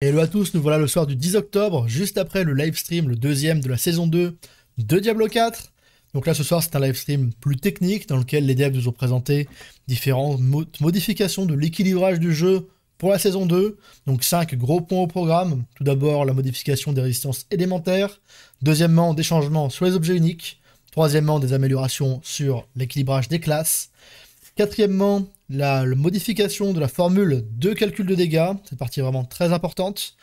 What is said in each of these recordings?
Hello à tous, nous voilà le soir du 10 octobre, juste après le live stream, le deuxième de la saison 2 de Diablo 4. Donc là ce soir c'est un live stream plus technique dans lequel les devs nous ont présenté différentes modifications de l'équilibrage du jeu pour la saison 2. Donc 5 gros points au programme. Tout d'abord la modification des résistances élémentaires. Deuxièmement des changements sur les objets uniques. Troisièmement des améliorations sur l'équilibrage des classes. Quatrièmement la, modification de la formule de calcul de dégâts, cette partie vraiment très importante.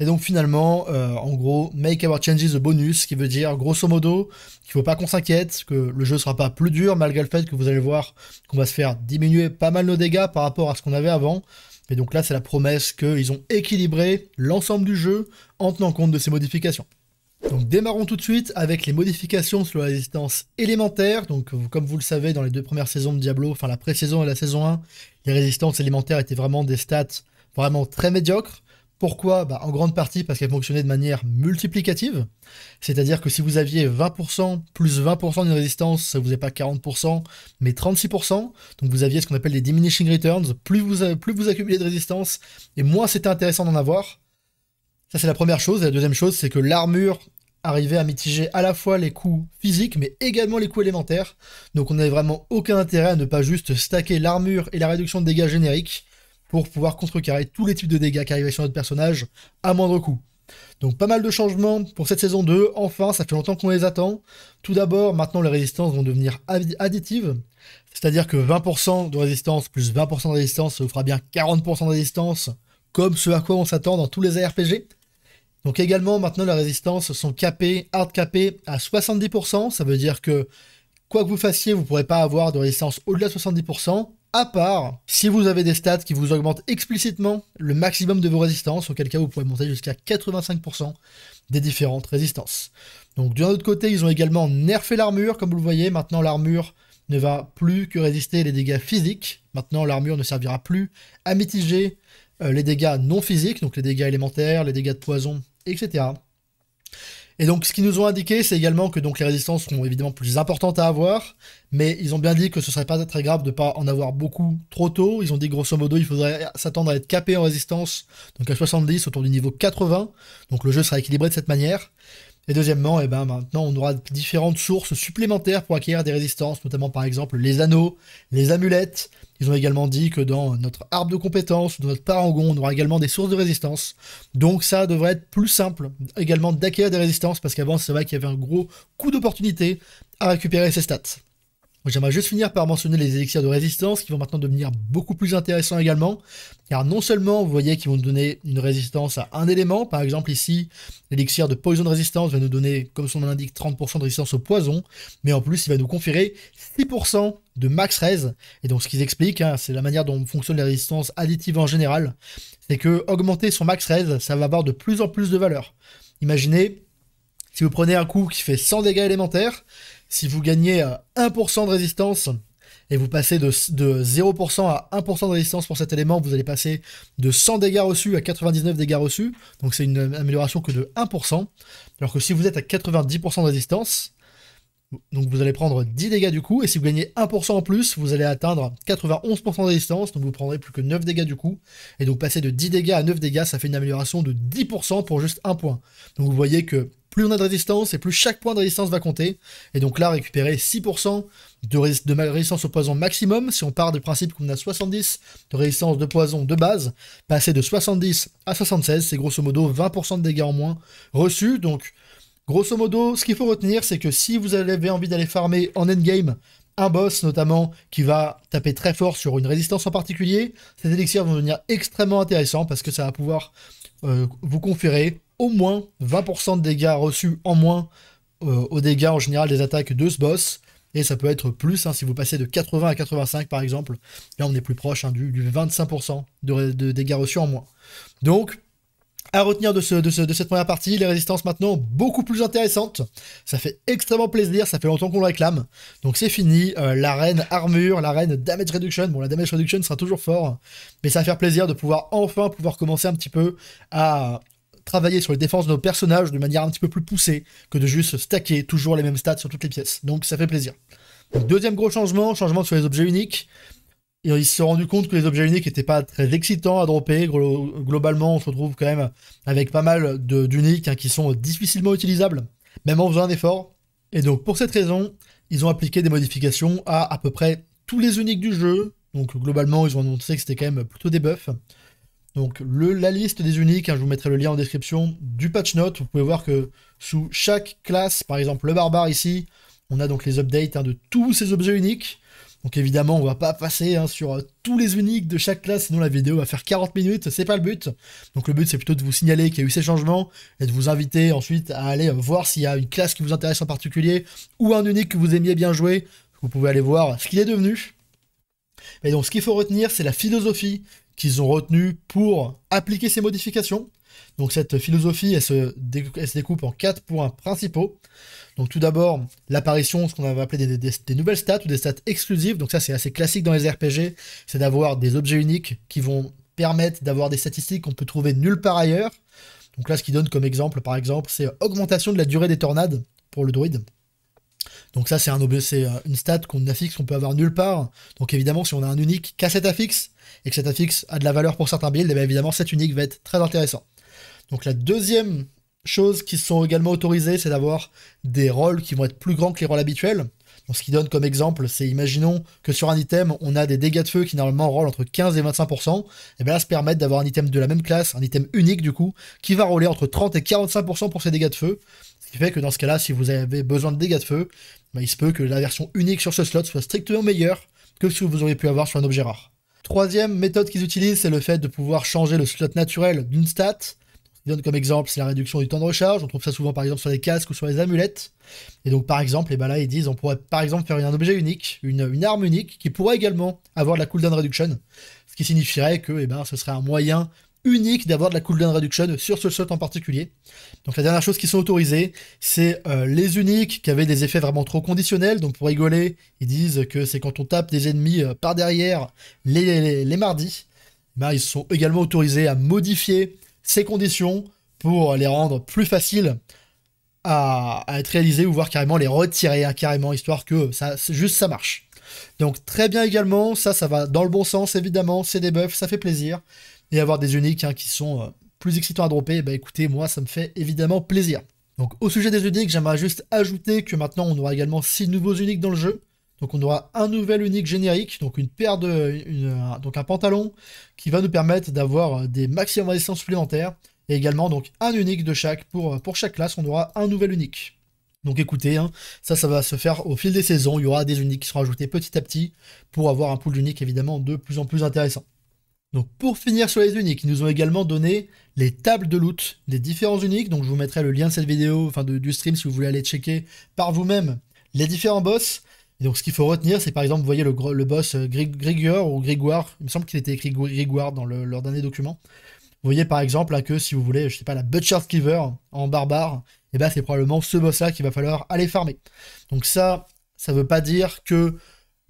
Et donc finalement, euh, en gros, make our changes a bonus, qui veut dire grosso modo qu'il ne faut pas qu'on s'inquiète, que le jeu ne sera pas plus dur malgré le fait que vous allez voir qu'on va se faire diminuer pas mal nos dégâts par rapport à ce qu'on avait avant. Et donc là, c'est la promesse qu'ils ont équilibré l'ensemble du jeu en tenant compte de ces modifications. Donc démarrons tout de suite avec les modifications sur la résistance élémentaire. Donc comme vous le savez dans les deux premières saisons de Diablo, enfin la pré-saison et la saison 1, les résistances élémentaires étaient vraiment des stats vraiment très médiocres. Pourquoi bah, En grande partie parce qu'elles fonctionnaient de manière multiplicative. C'est-à-dire que si vous aviez 20% plus 20% d'une résistance, ça vous est pas 40%, mais 36%. Donc vous aviez ce qu'on appelle les diminishing returns. Plus vous, plus vous accumulez de résistance, et moins c'était intéressant d'en avoir. Ça, c'est la première chose. la deuxième chose, c'est que l'armure arriver à mitiger à la fois les coûts physiques mais également les coûts élémentaires. Donc on n'avait vraiment aucun intérêt à ne pas juste stacker l'armure et la réduction de dégâts génériques pour pouvoir contrecarrer tous les types de dégâts qui arrivaient sur notre personnage à moindre coût. Donc pas mal de changements pour cette saison 2, enfin ça fait longtemps qu'on les attend. Tout d'abord maintenant les résistances vont devenir additives, c'est-à-dire que 20% de résistance plus 20% de résistance ça vous fera bien 40% de résistance, comme ce à quoi on s'attend dans tous les ARPG. Donc également, maintenant, les résistances sont capées, hard capées à 70%. Ça veut dire que quoi que vous fassiez, vous ne pourrez pas avoir de résistance au-delà de 70%, à part si vous avez des stats qui vous augmentent explicitement le maximum de vos résistances, auquel cas vous pourrez monter jusqu'à 85% des différentes résistances. Donc d'un autre côté, ils ont également nerfé l'armure, comme vous le voyez, maintenant l'armure ne va plus que résister les dégâts physiques. Maintenant, l'armure ne servira plus à mitiger euh, les dégâts non physiques, donc les dégâts élémentaires, les dégâts de poison etc. Et donc, ce qu'ils nous ont indiqué, c'est également que donc les résistances seront évidemment plus importantes à avoir, mais ils ont bien dit que ce serait pas très grave de pas en avoir beaucoup trop tôt. Ils ont dit grosso modo, il faudrait s'attendre à être capé en résistance, donc à 70 autour du niveau 80. Donc le jeu sera équilibré de cette manière. Et deuxièmement, et eh ben maintenant on aura différentes sources supplémentaires pour acquérir des résistances, notamment par exemple les anneaux, les amulettes. Ils ont également dit que dans notre arbre de compétences, dans notre parangon, on aura également des sources de résistance. Donc ça devrait être plus simple également d'acquérir des résistances, parce qu'avant c'est vrai qu'il y avait un gros coup d'opportunité à récupérer ces stats. J'aimerais juste finir par mentionner les élixirs de résistance qui vont maintenant devenir beaucoup plus intéressants également. Car non seulement vous voyez qu'ils vont nous donner une résistance à un élément, par exemple ici, l'élixir de poison de résistance va nous donner, comme son nom l'indique, 30% de résistance au poison, mais en plus il va nous conférer 6% de max res. Et donc ce qu'ils expliquent, hein, c'est la manière dont fonctionnent les résistances additives en général, c'est que augmenter son max res, ça va avoir de plus en plus de valeur. Imaginez, si vous prenez un coup qui fait 100 dégâts élémentaires, si vous gagnez 1% euh, de résistance et vous passez de, 0% à 1% de résistance pour cet élément, vous allez passer de 100 dégâts reçus à 99 dégâts reçus. Donc c'est une euh, amélioration que de 1%. Alors que si vous êtes à 90% de résistance, donc vous allez prendre 10 dégâts du coup, et si vous gagnez 1% en plus, vous allez atteindre 91% de résistance, donc vous prendrez plus que 9 dégâts du coup. Et donc passer de 10 dégâts à 9 dégâts, ça fait une amélioration de 10% pour juste 1 point. Donc vous voyez que plus on a de résistance, et plus chaque point de résistance va compter. Et donc là, récupérer 6% de, de, résistance au poison maximum, si on part du principe qu'on a 70 de résistance de poison de base, passer de 70 à 76, c'est grosso modo 20% de dégâts en moins reçus, donc... Grosso modo, ce qu'il faut retenir, c'est que si vous avez envie d'aller farmer en endgame un boss notamment qui va taper très fort sur une résistance en particulier, cet élixir va devenir extrêmement intéressant parce que ça va pouvoir euh, vous conférer au moins 20% de dégâts reçus en moins euh, aux dégâts en général des attaques de ce boss. Et ça peut être plus, hein, si vous passez de 80 à 85 par exemple, là on est plus proche hein, du, 25% de, de dégâts reçus en moins. Donc à retenir de, ce, de, cette première partie. Les résistances maintenant beaucoup plus intéressantes. Ça fait extrêmement plaisir, ça fait longtemps qu'on le réclame. Donc c'est fini. Euh, la reine armure, reine damage reduction. Bon, la damage reduction sera toujours fort, mais ça va faire plaisir de pouvoir enfin pouvoir commencer un petit peu à travailler sur les défenses de nos personnages de manière un petit peu plus poussée que de juste stacker toujours les mêmes stats sur toutes les pièces. Donc ça fait plaisir. Deuxième gros changement, changement sur les objets uniques ils se sont rendus compte que les objets uniques n'étaient pas très excitants à dropper. Globalement, on se retrouve quand même avec pas mal d'uniques hein, qui sont difficilement utilisables, même en faisant un effort. Et donc, pour cette raison, ils ont appliqué des modifications à à peu près tous les uniques du jeu. Donc, globalement, ils ont montré que c'était quand même plutôt des buffs. Donc, le, la liste des uniques, hein, je vous mettrai le lien en description du patch note. Vous pouvez voir que sous chaque classe, par exemple le barbare ici, on a donc les updates hein, de tous ces objets uniques. Donc évidemment, on va pas passer hein, sur euh, tous les uniques de chaque classe, sinon la vidéo va faire 40 minutes, c'est pas le but. Donc le but c'est plutôt de vous signaler qu'il y a eu ces changements et de vous inviter ensuite à aller voir s'il y a une classe qui vous intéresse en particulier ou un unique que vous aimiez bien jouer. Vous pouvez aller voir ce qu'il est devenu. Mais donc ce qu'il faut retenir, c'est la philosophie qu'ils ont retenue pour appliquer ces modifications. Donc cette philosophie, elle se, découpe en quatre points principaux. Donc tout d'abord, l'apparition, ce qu'on avait appelé des, nouvelles stats ou des stats exclusives. Donc ça, c'est assez classique dans les RPG. C'est d'avoir des objets uniques qui vont permettre d'avoir des statistiques qu'on peut trouver nulle part ailleurs. Donc là, ce qui donne comme exemple, par exemple, c'est augmentation de la durée des tornades pour le druide. Donc ça, c'est un euh, une stat qu'on affixe qu'on peut avoir nulle part. Donc évidemment, si on a un unique a cet affixe, et que cet affixe a de la valeur pour certains builds, eh évidemment, cet unique va être très intéressant. Donc la deuxième chose qui sont également autorisées, c'est d'avoir des rôles qui vont être plus grands que les rôles habituels. Donc, ce qui donne comme exemple, c'est imaginons que sur un item, on a des dégâts de feu qui normalement rôlent entre 15 et 25%. Et eh bien là, se permettre d'avoir un item de la même classe, un item unique du coup, qui va rouler entre 30 et 45% pour ses dégâts de feu. Ce qui fait que dans ce cas-là, si vous avez besoin de dégâts de feu, ben, il se peut que la version unique sur ce slot soit strictement meilleure que ce que vous auriez pu avoir sur un objet rare. Troisième méthode qu'ils utilisent, c'est le fait de pouvoir changer le slot naturel d'une stat ils donnent comme exemple, c'est la réduction du temps de recharge. On trouve ça souvent par exemple sur les casques ou sur les amulettes. Et donc par exemple, et ben là ils disent on pourrait par exemple faire un objet unique, une, arme unique qui pourrait également avoir de la cooldown reduction. Ce qui signifierait que et eh ben, ce serait un moyen unique d'avoir de la cooldown reduction sur ce shot en particulier. Donc la dernière chose qui sont autorisées, c'est euh, les uniques qui avaient des effets vraiment trop conditionnels. Donc pour rigoler, ils disent que c'est quand on tape des ennemis euh, par derrière les, les, mardis. Ben, ils sont également autorisés à modifier ces conditions pour les rendre plus faciles à, être réalisées ou voir carrément les retirer hein, carrément histoire que ça juste ça marche. Donc très bien également, ça ça va dans le bon sens évidemment, c'est des buffs, ça fait plaisir et avoir des uniques hein, qui sont euh, plus excitants à dropper, bah écoutez moi ça me fait évidemment plaisir. Donc au sujet des uniques, j'aimerais juste ajouter que maintenant on aura également six nouveaux uniques dans le jeu. Donc on aura un nouvel unique générique, donc une paire de, donc un pantalon qui va nous permettre d'avoir euh, des maximum résistance supplémentaires et également donc un unique de chaque pour, euh, pour chaque classe, on aura un nouvel unique. Donc écoutez, hein, ça, ça va se faire au fil des saisons. Il y aura des uniques qui seront ajoutés petit à petit pour avoir un pool unique évidemment de plus en plus intéressant. Donc pour finir sur les uniques, ils nous ont également donné les tables de loot des différents uniques. Donc je vous mettrai le lien de cette vidéo, enfin du stream si vous voulez aller checker par vous-même les différents boss. Et donc, ce qu'il faut retenir, c'est par exemple, vous voyez le, boss euh, Grigor ou Grigoire, il me semble qu'il était écrit Grigoire dans leur dernier document. Vous voyez par exemple là, que si vous voulez, je sais pas, la Butcher's Cleaver en barbare, et eh ben c'est probablement ce boss-là qu'il va falloir aller farmer. Donc ça, ça veut pas dire que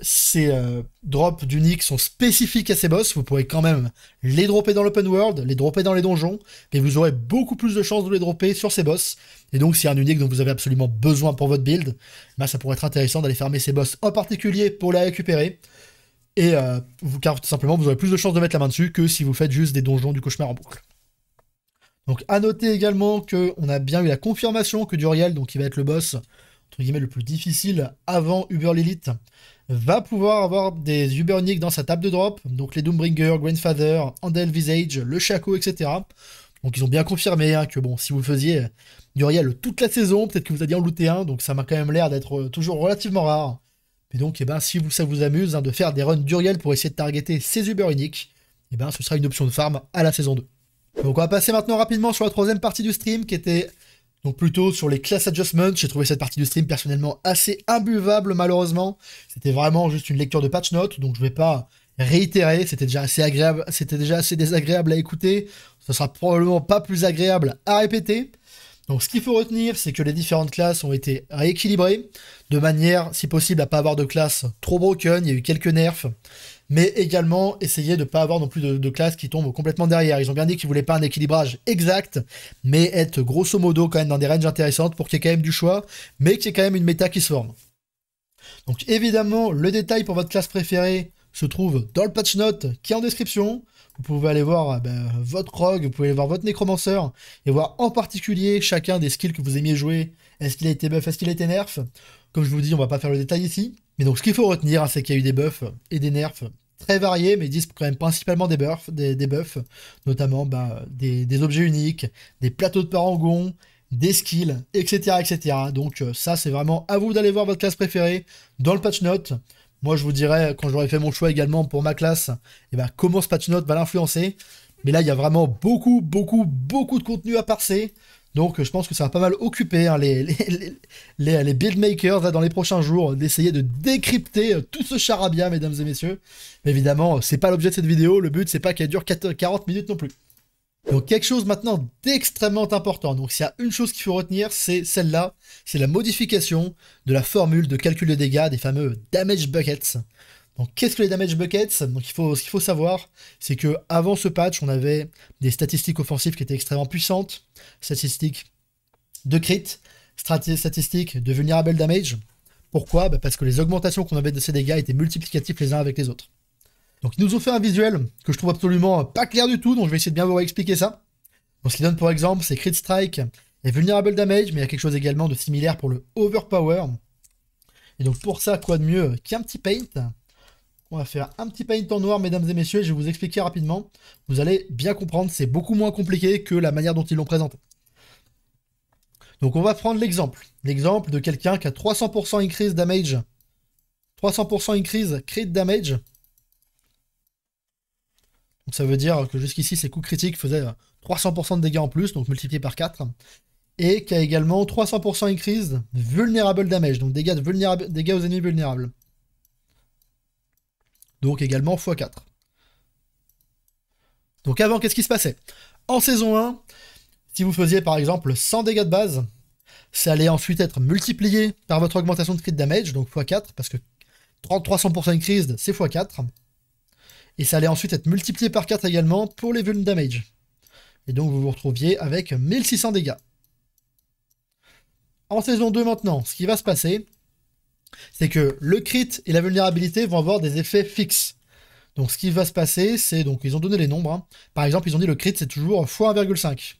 ces euh, drops d'uniques sont spécifiques à ces boss. Vous pourrez quand même les dropper dans l'open world, les dropper dans les donjons, mais vous aurez beaucoup plus de chances de les dropper sur ces boss. Et donc, si un unique dont vous avez absolument besoin pour votre build, bah, ça pourrait être intéressant d'aller fermer ces boss en particulier pour la récupérer. Et euh, vous, car tout simplement, vous aurez plus de chances de mettre la main dessus que si vous faites juste des donjons du cauchemar en boucle. Donc, à noter également qu'on a bien eu la confirmation que Duriel, donc qui va être le boss, entre guillemets, le plus difficile avant Uber Lilith, va pouvoir avoir des Uber uniques dans sa table de drop, donc les Doombringer, Grandfather, Andelvisage, Visage, le Chaco, etc. Donc ils ont bien confirmé hein, que bon, si vous faisiez euh, Duriel toute la saison, peut-être que vous allez en looter un, donc ça m'a quand même l'air d'être euh, toujours relativement rare. Mais donc, eh ben, si vous, ça vous amuse hein, de faire des runs Duriel pour essayer de targeter ces Uber uniques, eh ben, ce sera une option de farm à la saison 2. Donc on va passer maintenant rapidement sur la troisième partie du stream qui était donc plutôt sur les class adjustments, j'ai trouvé cette partie du stream personnellement assez imbuvable malheureusement. C'était vraiment juste une lecture de patch notes, donc je vais pas réitérer, c'était déjà assez agréable, c'était déjà assez désagréable à écouter, ce sera probablement pas plus agréable à répéter. Donc ce qu'il faut retenir, c'est que les différentes classes ont été rééquilibrées de manière, si possible, à pas avoir de classe trop broken. Il y a eu quelques nerfs, mais également essayer de ne pas avoir non plus de, classes qui tombent complètement derrière. Ils ont bien dit qu'ils voulaient pas un équilibrage exact, mais être grosso modo quand même dans des ranges intéressantes pour qu'il y ait quand même du choix, mais qu'il y ait quand même une méta qui se forme. Donc évidemment, le détail pour votre classe préférée se trouve dans le patch note qui est en description. Vous pouvez aller voir euh, ben, votre rogue, vous pouvez aller voir votre nécromanceur et voir en particulier chacun des skills que vous aimiez jouer. Est-ce qu'il a été buff, est-ce qu'il a été nerf Comme je vous dis, on va pas faire le détail ici. Mais donc ce qu'il faut retenir, hein, c'est qu'il y a eu des buffs et des nerfs très variés, mais ils disent quand même principalement des buffs, des, buffs notamment ben, des, objets uniques, des plateaux de parangon, des skills, etc. etc. Donc euh, ça, c'est vraiment à vous d'aller voir votre classe préférée dans le patch note. Moi, je vous dirais, quand j'aurai fait mon choix également pour ma classe, et eh ben, comment ce patch note va l'influencer. Mais là, il y a vraiment beaucoup, beaucoup, beaucoup de contenu à parser. Donc euh, je pense que ça va pas mal occuper hein, les, les, buildmakers dans les prochains jours d'essayer de décrypter euh, tout ce charabia, mesdames et messieurs. Mais évidemment, euh, c'est pas l'objet de cette vidéo, le but c'est pas qu'elle dure 40 minutes non plus. Donc quelque chose maintenant d'extrêmement important. Donc s'il y a une chose qu'il faut retenir, c'est celle-là, c'est la modification de la formule de calcul de dégâts des fameux damage buckets. Donc qu'est-ce que les damage buckets Donc il ce qu'il faut savoir, c'est que avant ce patch, on avait des statistiques offensives qui étaient extrêmement puissantes, statistiques de crit, statistiques de vulnerable damage. Pourquoi bah, Parce que les augmentations qu'on avait de ces dégâts étaient multiplicatifs les uns avec les autres. Donc ils nous ont fait un visuel que je trouve absolument pas clair du tout, donc je vais essayer de bien vous expliquer ça. Donc ce qu'ils donnent pour exemple, c'est crit strike et vulnerable damage, mais il y a quelque chose également de similaire pour le overpower. Et donc pour ça, quoi de mieux qu'un petit paint on va faire un petit paint en noir, mesdames et messieurs, je vais vous expliquer rapidement. Vous allez bien comprendre, c'est beaucoup moins compliqué que la manière dont ils l'ont présenté. Donc on va prendre l'exemple. L'exemple de quelqu'un qui a 300% increase damage. 300% increase crit damage. Donc ça veut dire que jusqu'ici, ses coups critiques faisaient 300% de dégâts en plus, donc multiplié par 4. Et qui a également 300% increase vulnerable damage, donc dégâts, de dégâts aux ennemis vulnérables donc également x4. Donc avant, qu'est-ce qui se passait En saison 1, si vous faisiez par exemple 100 dégâts de base, ça allait ensuite être multiplié par votre augmentation de crit damage, donc x4, parce que 300% de crise, c'est x4. Et ça allait ensuite être multiplié par 4 également pour les vulnes damage. Et donc vous vous retrouviez avec 1600 dégâts. En saison 2 maintenant, ce qui va se passer, c'est que le crit et la vulnérabilité vont avoir des effets fixes. Donc ce qui va se passer, c'est donc ils ont donné les nombres. Hein. Par exemple, ils ont dit le crit c'est toujours x 1,5.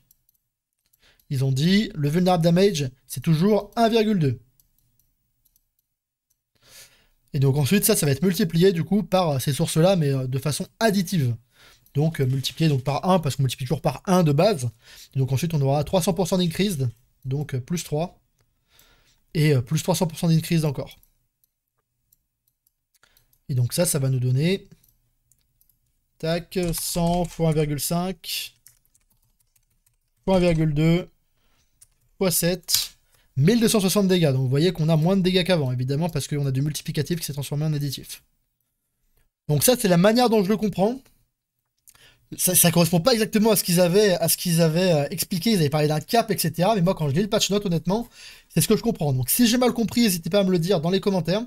Ils ont dit le vulnérable damage c'est toujours 1,2. Et donc ensuite ça, ça va être multiplié du coup par ces sources-là, mais euh, de façon additive. Donc euh, multiplié donc par 1 parce qu'on multiplie toujours par 1 de base. donc ensuite on aura 300% d'increased, donc euh, plus 3 et euh, plus 300% d'increase encore. Et donc ça, ça va nous donner... Tac, 100 fois 1,5 x 1,2 x 7 1260 dégâts. Donc vous voyez qu'on a moins de dégâts qu'avant, évidemment, parce qu'on a du multiplicatif qui s'est transformé en additif. Donc ça, c'est la manière dont je le comprends ça, ça correspond pas exactement à ce qu'ils avaient, à ce qu'ils avaient euh, expliqué. Ils avaient parlé d'un cap, etc. Mais moi, quand je lis le patch note, honnêtement, c'est ce que je comprends. Donc, si j'ai mal compris, n'hésitez pas à me le dire dans les commentaires.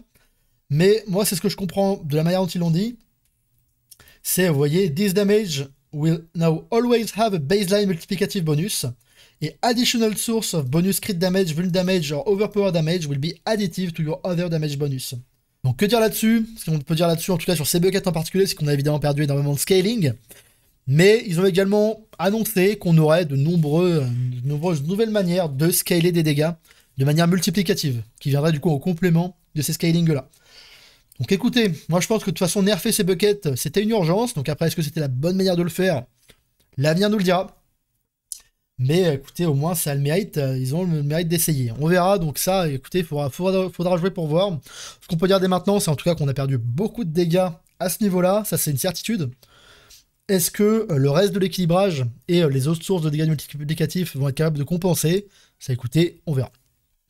Mais moi, c'est ce que je comprends de la manière dont ils l'ont dit. C'est, vous voyez, this damage will now always have a baseline multiplicative bonus. Et additional source of bonus crit damage, vuln damage or overpower damage will be additive to your other damage bonus. Donc que dire là-dessus Ce qu'on peut dire là-dessus, en tout cas sur CB4 en particulier, c'est qu'on a évidemment perdu énormément de scaling. Mais ils ont également annoncé qu'on aurait de, nombreux, nombreuses nouvelles manières de scaler des dégâts de manière multiplicative, qui viendrait du coup au complément de ces scalings-là. Donc écoutez, moi je pense que de toute façon, nerfer ces buckets, c'était une urgence. Donc après, est-ce que c'était la bonne manière de le faire L'avenir nous le dira. Mais écoutez, au moins, ça a le mérite. Euh, ils ont le mérite d'essayer. On verra. Donc ça, écoutez, il faudra, jouer pour voir. Ce qu'on peut dire dès maintenant, c'est en tout cas qu'on a perdu beaucoup de dégâts à ce niveau-là. Ça, c'est une certitude. Est-ce que euh, le reste de l'équilibrage et euh, les autres sources de dégâts multiplicatifs vont être capables de compenser Ça, écoutez, on verra.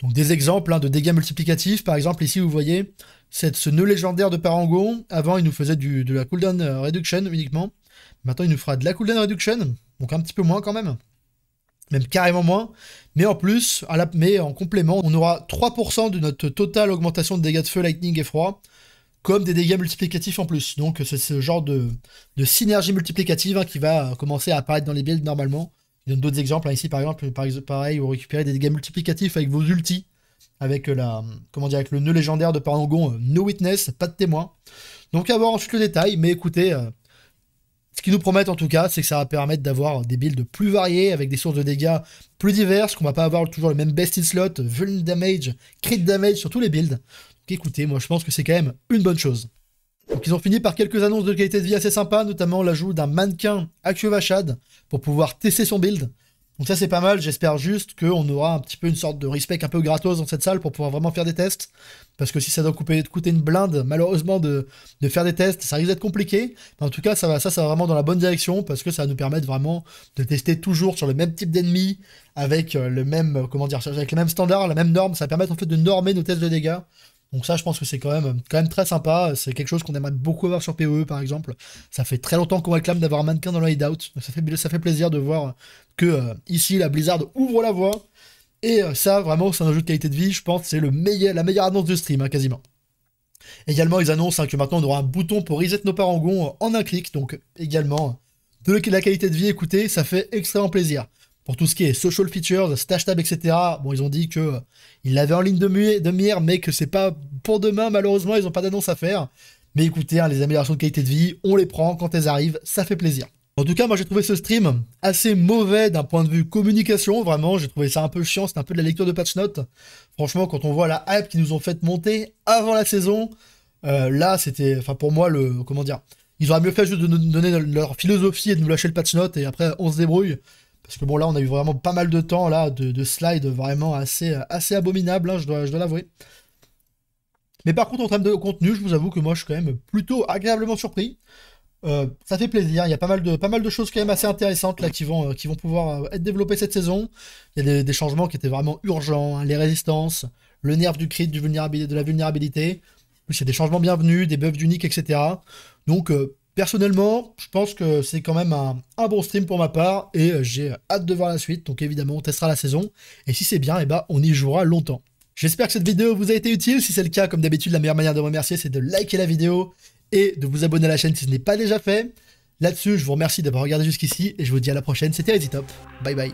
Donc des exemples hein, de dégâts multiplicatifs, par exemple ici vous voyez cette, ce nœud légendaire de Parangon, avant il nous faisait de la cooldown euh, reduction uniquement, maintenant il nous fera de la cooldown reduction, donc un petit peu moins quand même, même carrément moins, mais en plus, à mais en complément, on aura 3% de notre totale augmentation de dégâts de feu, lightning et froid, comme des dégâts multiplicatifs en plus. Donc c'est ce genre de, synergie multiplicative hein, qui va euh, commencer à apparaître dans les builds normalement. Il donne d'autres exemples. Hein. ici par exemple, pareil, vous récupérez des dégâts multiplicatifs avec vos ultis, avec euh, la comment dire, avec le nœud légendaire de Parangon, euh, no witness, pas de témoin. Donc à voir ensuite le détail, mais écoutez, ce qu'ils nous promettent en tout cas, c'est que ça va permettre d'avoir des builds plus variés, avec des sources de dégâts plus diverses, qu'on va pas avoir toujours le même best in slot, vuln damage, crit damage sur tous les builds écoutez, moi je pense que c'est quand même une bonne chose. Donc ils ont fini par quelques annonces de qualité de vie assez sympa, notamment l'ajout d'un mannequin à Kyovachad pour pouvoir tester son build. Donc ça c'est pas mal, j'espère juste qu'on aura un petit peu une sorte de respect un peu gratos dans cette salle pour pouvoir vraiment faire des tests. Parce que si ça doit coûter une blinde, malheureusement, de, faire des tests, ça risque d'être compliqué. Mais en tout cas, ça va, ça, ça va vraiment dans la bonne direction parce que ça va nous permettre vraiment de tester toujours sur le même type d'ennemi, avec euh, le même, euh, comment dire, avec les même standard, la même norme. Ça va permettre en fait de normer nos tests de dégâts donc ça, je pense que c'est quand même, quand même très sympa. C'est quelque chose qu'on aimerait beaucoup avoir sur PoE, par exemple. Ça fait très longtemps qu'on réclame d'avoir un mannequin dans le hideout. ça fait, ça fait plaisir de voir que euh, ici, la Blizzard ouvre la voie. Et euh, ça, vraiment, c'est un jeu de qualité de vie. Je pense c'est le la meilleure annonce de stream, hein, quasiment. Également, ils annoncent hein, que maintenant, on aura un bouton pour reset nos parangons euh, en un clic. Donc également, de la qualité de vie, écoutez, ça fait extrêmement plaisir. Pour tout ce qui est social features, stash tab, etc. Bon, ils ont dit que euh, l'avaient en ligne de, de mire, mais que c'est pas pour demain. Malheureusement, ils n'ont pas d'annonce à faire. Mais écoutez, hein, les améliorations de qualité de vie, on les prend quand elles arrivent, ça fait plaisir. En tout cas, moi j'ai trouvé ce stream assez mauvais d'un point de vue communication, vraiment, j'ai trouvé ça un peu chiant, c'est un peu de la lecture de patch notes. Franchement, quand on voit la hype qu'ils nous ont fait monter avant la saison, euh, là c'était, enfin pour moi, le, comment dire, ils auraient mieux fait juste de nous donner leur philosophie et de nous lâcher le patch note et après on se débrouille, parce que bon, là, on a eu vraiment pas mal de temps là, de, slides vraiment assez, assez abominables, hein, je dois, je dois l'avouer. Mais par contre, en termes de contenu, je vous avoue que moi, je suis quand même plutôt agréablement surpris. Euh, ça fait plaisir. Il y a pas mal de, pas mal de choses quand même assez intéressantes là, qui, vont, euh, qui vont pouvoir euh, être développées cette saison. Il y a des, changements qui étaient vraiment urgents. Hein, les résistances, le nerf du crit, de la vulnérabilité. C'est il y a des changements bienvenus, des buffs d'unique, etc. Donc, Personnellement, je pense que c'est quand même un, bon stream pour ma part et euh, j'ai hâte de voir la suite. Donc évidemment, on testera la saison et si c'est bien, eh ben, on y jouera longtemps. J'espère que cette vidéo vous a été utile. Si c'est le cas, comme d'habitude, la meilleure manière de me remercier, c'est de liker la vidéo et de vous abonner à la chaîne si ce n'est pas déjà fait. Là-dessus, je vous remercie d'avoir regardé jusqu'ici et je vous dis à la prochaine. C'était top Bye bye.